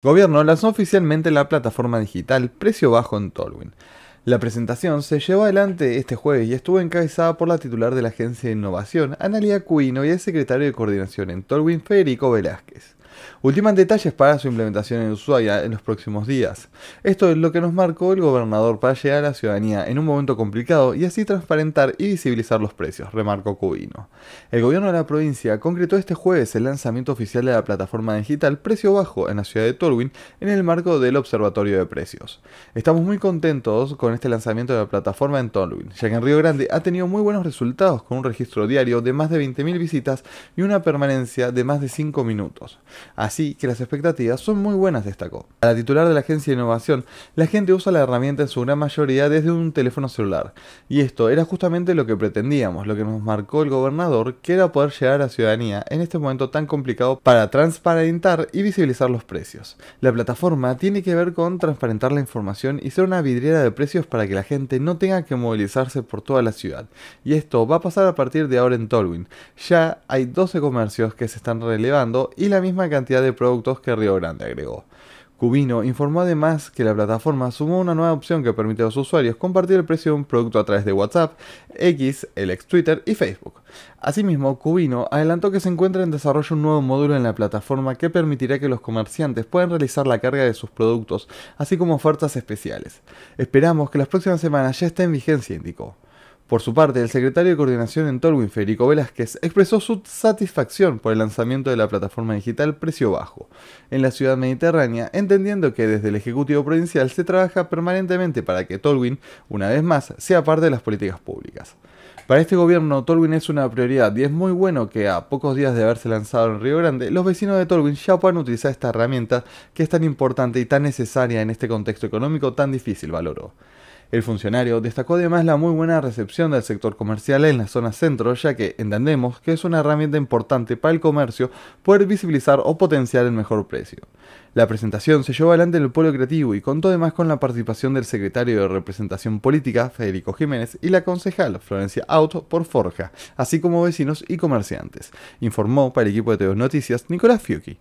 Gobierno lanzó oficialmente la plataforma digital Precio Bajo en Tolwin. La presentación se llevó adelante este jueves y estuvo encabezada por la titular de la Agencia de Innovación, Analia Cuino, y el secretario de Coordinación en Tolwin, Federico Velázquez últimas detalles para su implementación en Ushuaia en los próximos días. Esto es lo que nos marcó el gobernador para llegar a la ciudadanía en un momento complicado y así transparentar y visibilizar los precios, remarcó Cubino. El gobierno de la provincia concretó este jueves el lanzamiento oficial de la plataforma digital Precio Bajo en la ciudad de Tolwyn en el marco del Observatorio de Precios. Estamos muy contentos con este lanzamiento de la plataforma en Tolwyn, ya que en Río Grande ha tenido muy buenos resultados con un registro diario de más de 20.000 visitas y una permanencia de más de 5 minutos. Así que las expectativas son muy buenas, destacó. A la titular de la agencia de innovación, la gente usa la herramienta en su gran mayoría desde un teléfono celular. Y esto era justamente lo que pretendíamos, lo que nos marcó el gobernador, que era poder llegar a la ciudadanía en este momento tan complicado para transparentar y visibilizar los precios. La plataforma tiene que ver con transparentar la información y ser una vidriera de precios para que la gente no tenga que movilizarse por toda la ciudad. Y esto va a pasar a partir de ahora en Tolwyn. Ya hay 12 comercios que se están relevando y la misma cantidad de productos que Río Grande agregó. Cubino informó además que la plataforma sumó una nueva opción que permite a los usuarios compartir el precio de un producto a través de WhatsApp, X, el ex Twitter y Facebook. Asimismo, Cubino adelantó que se encuentra en desarrollo un nuevo módulo en la plataforma que permitirá que los comerciantes puedan realizar la carga de sus productos, así como ofertas especiales. Esperamos que las próximas semanas ya esté en vigencia, indicó. Por su parte, el secretario de Coordinación en Tolwin, Federico Velázquez, expresó su satisfacción por el lanzamiento de la plataforma digital Precio Bajo en la ciudad mediterránea, entendiendo que desde el Ejecutivo Provincial se trabaja permanentemente para que Tolwin, una vez más, sea parte de las políticas públicas. Para este gobierno, Tolwin es una prioridad y es muy bueno que a pocos días de haberse lanzado en Río Grande, los vecinos de Tolwin ya puedan utilizar esta herramienta que es tan importante y tan necesaria en este contexto económico tan difícil, valoró. El funcionario destacó además la muy buena recepción del sector comercial en la zona centro, ya que entendemos que es una herramienta importante para el comercio poder visibilizar o potenciar el mejor precio. La presentación se llevó adelante en el Polo Creativo y contó además con la participación del secretario de Representación Política, Federico Jiménez, y la concejal, Florencia Auto, por Forja, así como vecinos y comerciantes, informó para el equipo de TV Noticias Nicolás Fiocchi.